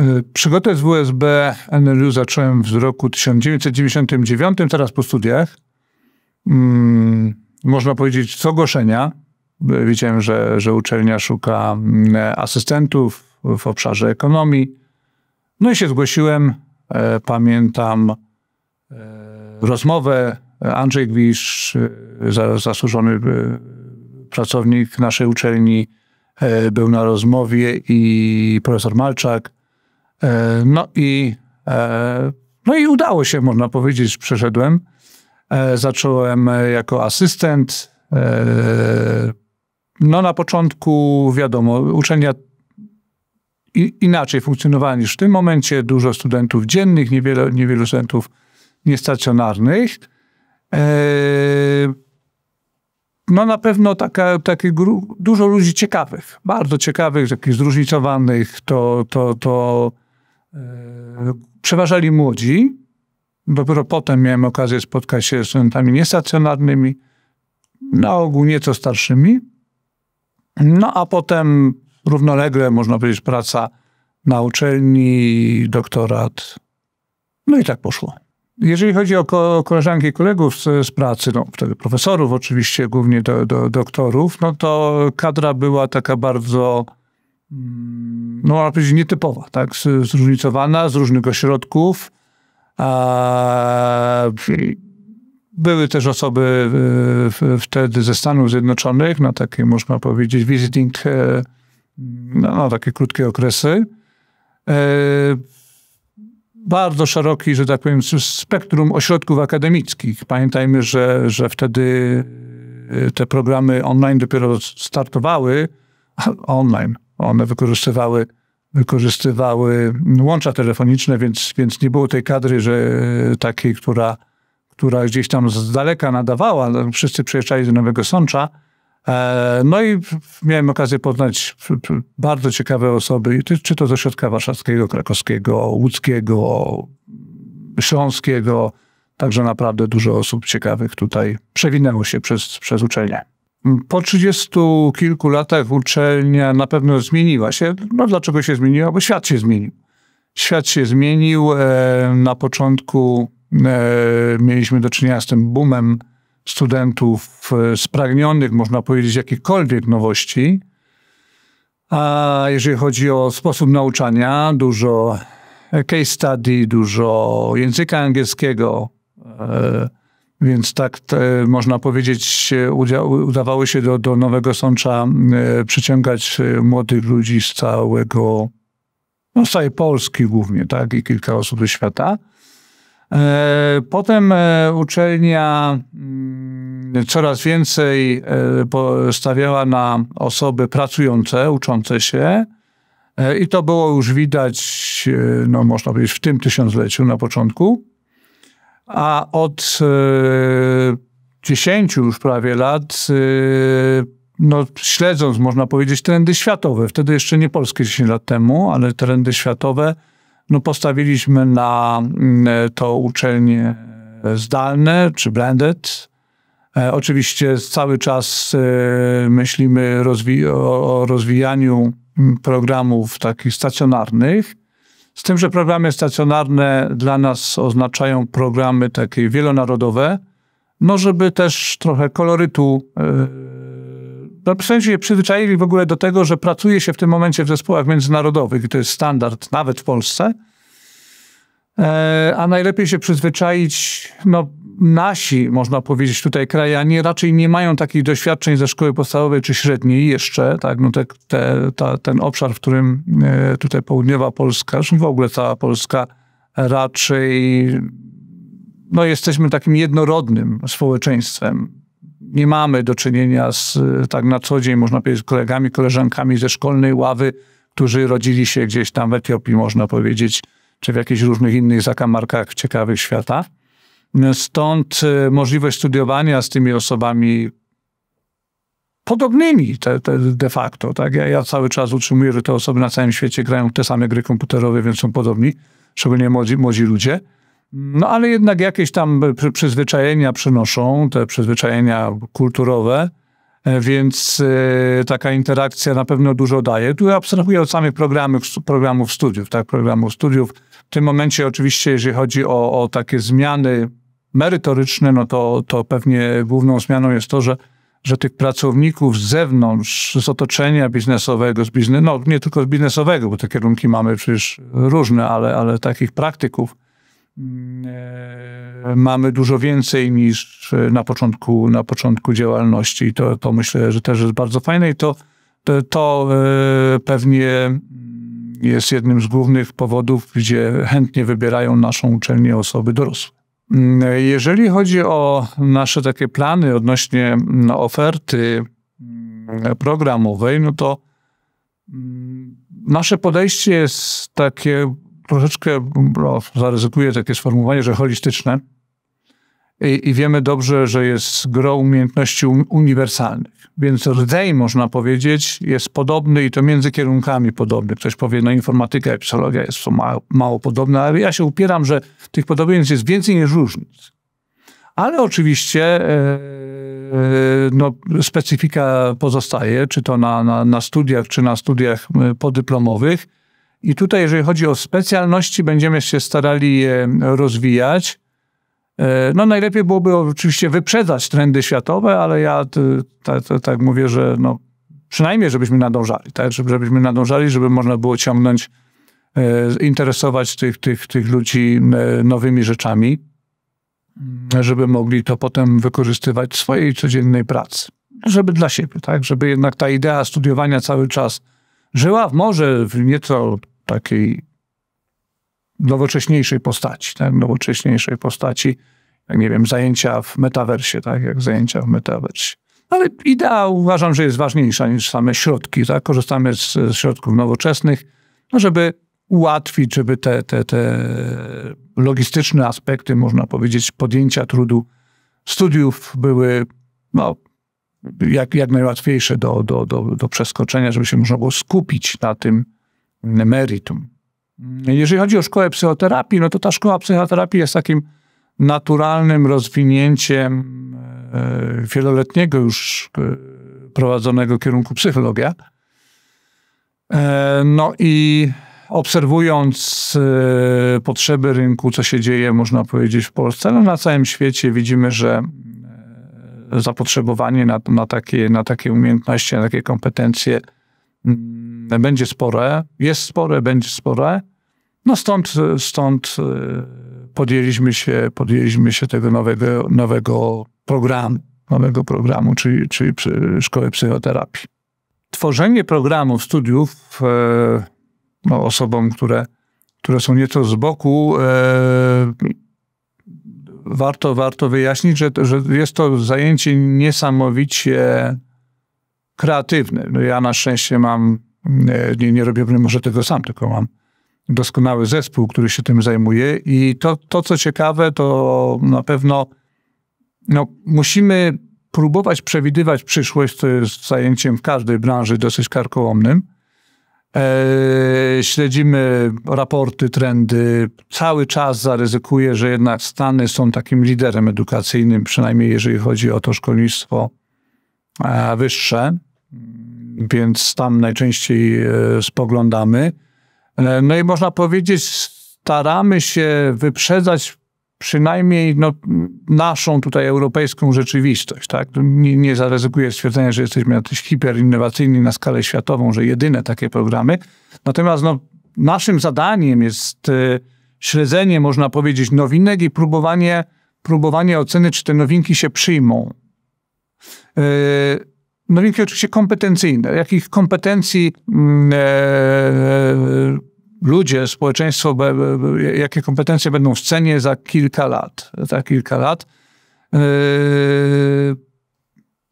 Y, Przygotę z WSB NLU zacząłem w roku 1999, teraz po studiach. Mm, można powiedzieć, co ogłoszenia. Y, Widziałem, że, że uczelnia szuka mm, asystentów w obszarze ekonomii. No i się zgłosiłem. Y, pamiętam rozmowę. Andrzej Gwisz, zasłużony pracownik naszej uczelni, był na rozmowie i profesor Malczak. E, no i, e, no i udało się, można powiedzieć, przeszedłem. E, zacząłem jako asystent. No na początku, wiadomo, uczelnia inaczej funkcjonowały niż w tym momencie. Dużo studentów dziennych, niewiele, niewielu studentów niestacjonarnych. No na pewno taka, takie dużo ludzi ciekawych, bardzo ciekawych, takich zróżnicowanych, to, to, to E, przeważali młodzi. Dopiero potem miałem okazję spotkać się z studentami niestacjonarnymi, na ogół nieco starszymi. No a potem równolegle, można powiedzieć, praca na uczelni, doktorat. No i tak poszło. Jeżeli chodzi o ko koleżanki i kolegów z, z, pracy, no wtedy profesorów oczywiście, głównie do, do, doktorów, no to kadra była taka bardzo no ale powiedzieć, nietypowa, tak? Zróżnicowana, z różnych ośrodków. Były też osoby wtedy ze Stanów Zjednoczonych na takie, można powiedzieć, visiting, e, no, na takie krótkie okresy. E, bardzo szeroki, że tak powiem, spektrum ośrodków akademickich. Pamiętajmy, że, że wtedy e, te programy online dopiero startowały. Online, one wykorzystywały, wykorzystywały łącza telefoniczne, więc, więc nie było tej kadry że, e, takiej, która, która gdzieś tam z daleka nadawała. No, wszyscy przyjeżdżali do Nowego Sącza. E, no i miałem okazję poznać bardzo ciekawe osoby, czy to ze środka warszawskiego, krakowskiego, łódzkiego, śląskiego. Także naprawdę dużo osób ciekawych tutaj przewinęło się przez, przez uczelnię. Po trzydziestu kilku latach uczelnia na pewno zmieniła się. No dlaczego się zmieniła? Bo świat się zmienił. Świat się zmienił. E, na początku e, mieliśmy do czynienia z tym boomem studentów e, spragnionych, można powiedzieć, jakichkolwiek nowości. A jeżeli chodzi o sposób nauczania, dużo case study, dużo języka angielskiego, więc tak te, można powiedzieć, udawało się do, do Nowego Sącza e, przyciągać e, młodych ludzi z całego, no z całej Polski głównie, tak, i kilka osób ze świata. E, potem uczelnia mm, coraz więcej stawiała na osoby pracujące, uczące się. I to było już widać, no można powiedzieć, w tym tysiącleciu na początku a od e, dziesięciu już prawie lat, e, no, śledząc, można powiedzieć, trendy światowe, wtedy jeszcze nie polskie 10 lat temu, ale trendy światowe, no, postawiliśmy na mm, e, to uczelnie zdalne czy blended. Oczywiście cały czas myślimy rozwi o rozwijaniu mm, programów takich stacjonarnych, z tym, że programy stacjonarne dla nas oznaczają programy takie wielonarodowe, no żeby też trochę kolorytu. E, no, w sensie się przyzwyczaili w ogóle do tego, że pracuje się w tym momencie w zespołach międzynarodowych i to jest standard nawet w Polsce. E, a najlepiej się przyzwyczaić, no nasi, można powiedzieć, tutaj krajanie raczej nie mają takich doświadczeń ze szkoły podstawowej czy średniej jeszcze, tak, no te, te, ta, ten obszar, w którym e, tutaj południowa Polska, zresztą w ogóle cała Polska raczej, no jesteśmy takim jednorodnym społeczeństwem. Nie mamy do czynienia z, tak na co dzień, można powiedzieć, z kolegami, koleżankami ze szkolnej ławy, którzy rodzili się gdzieś tam w Etiopii, można powiedzieć, czy w jakichś różnych innych zakamarkach ciekawych świata. Stąd y, możliwość studiowania z tymi osobami podobnymi te, te de facto. Tak? Ja, ja, cały czas utrzymuję, że te osoby na całym świecie grają w te same gry komputerowe, więc są podobni, szczególnie młodzi, młodzi ludzie. No ale jednak jakieś tam przyzwyczajenia przynoszą, te przyzwyczajenia kulturowe, e, więc y, taka interakcja na pewno dużo daje. Tu abstrahuję od samych programów, programów studiów, tak, programów studiów. W tym momencie oczywiście, jeżeli chodzi o, o takie zmiany merytoryczne, no to, to pewnie główną zmianą jest to, że, że tych pracowników z zewnątrz, z otoczenia biznesowego, z biznes, no nie tylko z biznesowego, bo te kierunki mamy przecież różne, ale, ale takich praktyków mm, e, mamy dużo więcej niż na początku, na początku działalności. I to, to myślę, że też jest bardzo fajne i to, to, to e, pewnie jest jednym z głównych powodów, gdzie chętnie wybierają naszą uczelnię osoby dorosłe. Mm, jeżeli chodzi o nasze takie plany odnośnie mm, oferty mm, programowej, no to nasze podejście jest takie troszeczkę, no, zaryzykuję takie sformułowanie, że holistyczne, i, i, wiemy dobrze, że jest gro umiejętności um, uniwersalnych. Więc rdzeń, można powiedzieć, jest podobny i to między kierunkami podobny. Ktoś powie, no informatyka i psychologia jest są mało, mało podobne, ale ja się upieram, że tych podobieństw jest więcej niż różnic. Ale oczywiście e, e, no, specyfika pozostaje, czy to na, na, na studiach, czy na studiach podyplomowych. I tutaj, jeżeli chodzi o specjalności, będziemy się starali je rozwijać E, no najlepiej byłoby oczywiście wyprzedzać trendy światowe, ale ja e, tak mówię, że no, przynajmniej żebyśmy nadążali, tak? żebyśmy nadążali, żeby można było ciągnąć, e, interesować tych, tych, tych ludzi nowymi rzeczami, żeby mogli to potem wykorzystywać w swojej codziennej pracy. Żeby dla siebie, tak? Żeby jednak ta idea studiowania cały czas żyła, w może w nieco takiej nowocześniejszej postaci, tak? nowocześniejszej postaci, jak nie wiem, zajęcia w metaversie, tak? jak zajęcia w metaversie. Ale idea uważam, że jest ważniejsza niż same środki. Tak? Korzystamy z, z środków nowoczesnych, no żeby ułatwić, żeby te, te, te logistyczne aspekty, można powiedzieć, podjęcia trudu studiów były no, jak, jak najłatwiejsze do, do, do, do przeskoczenia, żeby się można było skupić na tym meritum. Jeżeli chodzi o szkołę psychoterapii, no to ta szkoła psychoterapii jest takim naturalnym rozwinięciem e, wieloletniego już e, prowadzonego kierunku psychologia. E, no i obserwując potrzeby rynku, co się dzieje, można powiedzieć, w Polsce, ale no na całym świecie widzimy, że zapotrzebowanie na, na, takie, na takie umiejętności, na takie kompetencje mm, będzie spore, jest spore, będzie spore. No stąd, stąd e, podjęliśmy się, podjęliśmy się tego nowego, nowego programu, nowego programu, czyli, czyli Szkoły Psychoterapii. Tworzenie programów studiów e, no, osobom, które, które są nieco z boku, e, warto, warto wyjaśnić, że, że jest to zajęcie niesamowicie kreatywne. No, ja na szczęście mam Mm, e, nie, nie robimy może tego sam, tylko mam doskonały zespół, który się tym zajmuje i to, to co ciekawe, to na pewno no, musimy próbować przewidywać przyszłość, co jest zajęciem w każdej branży dosyć karkołomnym. E, śledzimy raporty, trendy. Cały czas zaryzykuję, że jednak Stany są takim liderem edukacyjnym, przynajmniej jeżeli chodzi o to szkolnictwo e, wyższe więc tam najczęściej e, spoglądamy. E, no i można powiedzieć, staramy się wyprzedzać przynajmniej no, naszą tutaj europejską rzeczywistość. Tak? Nie, nie zaryzykuję stwierdzenia, że jesteśmy jacyś hiperinnowacyjni na skalę światową, że jedyne takie programy. Natomiast no, naszym zadaniem jest y, śledzenie, można powiedzieć, nowinek i próbowanie, próbowanie oceny, czy te nowinki się przyjmą. Y, no rynki oczywiście kompetencyjne. Jakich kompetencji mm, e, e, ludzie, społeczeństwo, be, be, jakie kompetencje będą w cenie za kilka lat? Za kilka lat. E,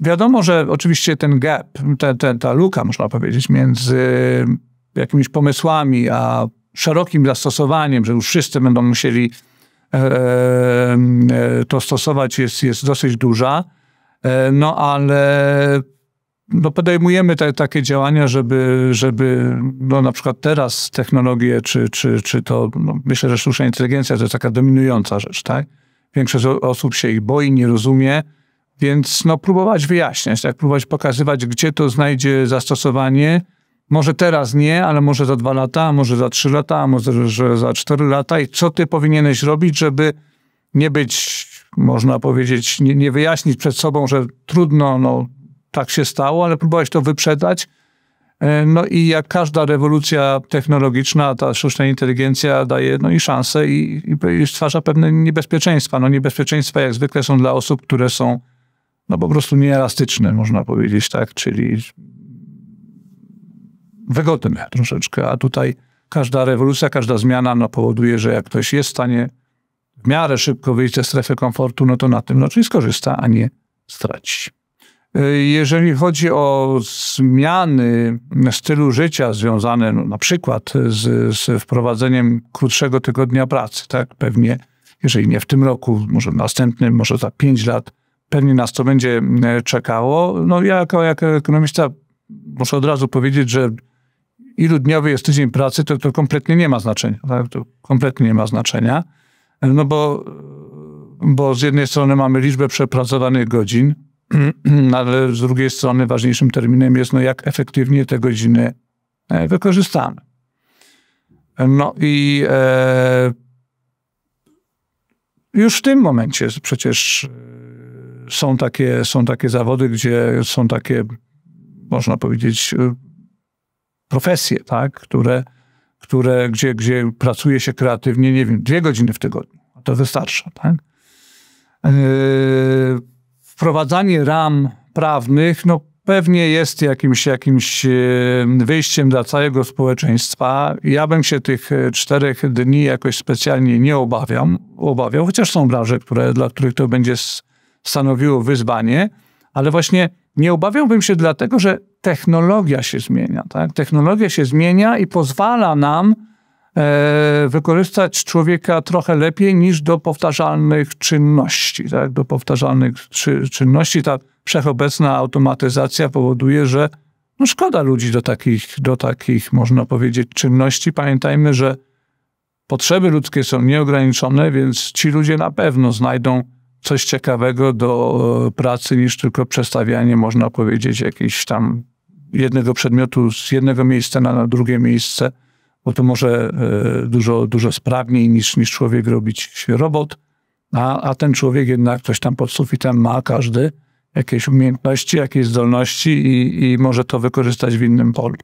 wiadomo, że oczywiście ten gap, ta, ta luka, można powiedzieć, między e, jakimiś pomysłami a szerokim zastosowaniem, że już wszyscy będą musieli e, to stosować jest, jest dosyć duża. No ale no podejmujemy te, takie działania, żeby, żeby no na przykład teraz technologie, czy, czy, czy to, no myślę, że sztuczna inteligencja to jest taka dominująca rzecz, tak? Większość osób się ich boi, nie rozumie, więc no próbować wyjaśniać, tak? Próbować pokazywać, gdzie to znajdzie zastosowanie. Może teraz nie, ale może za dwa lata, może za trzy lata, może za cztery lata i co ty powinieneś robić, żeby nie być, można powiedzieć, nie, nie wyjaśnić przed sobą, że trudno, no tak się stało, ale próbowałeś to wyprzedzać. E, no i jak każda rewolucja technologiczna, ta sztuczna inteligencja daje no i szanse i, i, stwarza pewne niebezpieczeństwa. No niebezpieczeństwa jak zwykle są dla osób, które są no po prostu nieelastyczne, można powiedzieć, tak, czyli wygodne troszeczkę, a tutaj każda rewolucja, każda zmiana no, powoduje, że jak ktoś jest w stanie w miarę szybko wyjść ze strefy komfortu, no to na tym raczej no, skorzysta, a nie straci. E, jeżeli chodzi o zmiany stylu życia związane no, na przykład z, z, wprowadzeniem krótszego tygodnia pracy, tak pewnie, jeżeli nie w tym roku, może w następnym, może za pięć lat, pewnie nas to będzie e, czekało. No ja jako, jako ekonomista muszę od razu powiedzieć, że ilu dniowy jest tydzień pracy, to, to kompletnie nie ma znaczenia. Tak? To kompletnie nie ma znaczenia, e, no bo, bo z jednej strony mamy liczbę przepracowanych godzin, no, ale z drugiej strony ważniejszym terminem jest, no jak efektywnie te godziny e, wykorzystamy. No i e, już w tym momencie przecież e, są takie, są takie zawody, gdzie są takie, można powiedzieć, e, profesje, tak, które, które gdzie, gdzie pracuje się kreatywnie, nie wiem, dwie godziny w tygodniu. To wystarcza, tak? E, wprowadzanie ram prawnych, no pewnie jest jakimś, jakimś e, wyjściem dla całego społeczeństwa. Ja bym się tych e, czterech dni jakoś specjalnie nie obawiam, obawiał, chociaż są branże, które, dla których to będzie stanowiło wyzwanie, ale właśnie nie obawiałbym się dlatego, że technologia się zmienia. Tak? Technologia się zmienia i pozwala nam E, wykorzystać człowieka trochę lepiej niż do powtarzalnych czynności. Tak? Do powtarzalnych czy, czynności ta wszechobecna automatyzacja powoduje, że no szkoda ludzi do takich, do takich, można powiedzieć, czynności. Pamiętajmy, że potrzeby ludzkie są nieograniczone, więc ci ludzie na pewno znajdą coś ciekawego do e, pracy niż tylko przestawianie, można powiedzieć, jakiejś tam jednego przedmiotu z jednego miejsca na drugie miejsce bo to może e, dużo, dużo sprawniej niż, niż człowiek robić robot, a, a ten człowiek jednak coś tam pod sufitem ma, każdy, jakieś umiejętności, jakieś zdolności i, i może to wykorzystać w innym polu.